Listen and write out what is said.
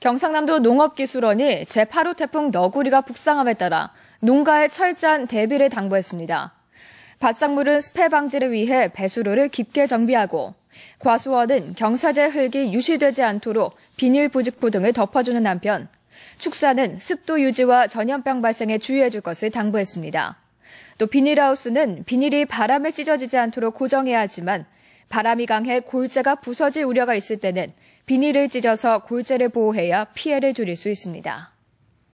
경상남도 농업기술원이 제8호 태풍 너구리가 북상함에 따라 농가에 철저한 대비를 당부했습니다. 바작물은 스패 방지를 위해 배수로를 깊게 정비하고 과수원은 경사제 흙이 유실되지 않도록 비닐 부직포 등을 덮어주는 한편 축사는 습도 유지와 전염병 발생에 주의해줄 것을 당부했습니다. 또 비닐하우스는 비닐이 바람에 찢어지지 않도록 고정해야 하지만 바람이 강해 골재가 부서질 우려가 있을 때는 비닐을 찢어서 골재를 보호해야 피해를 줄일 수 있습니다.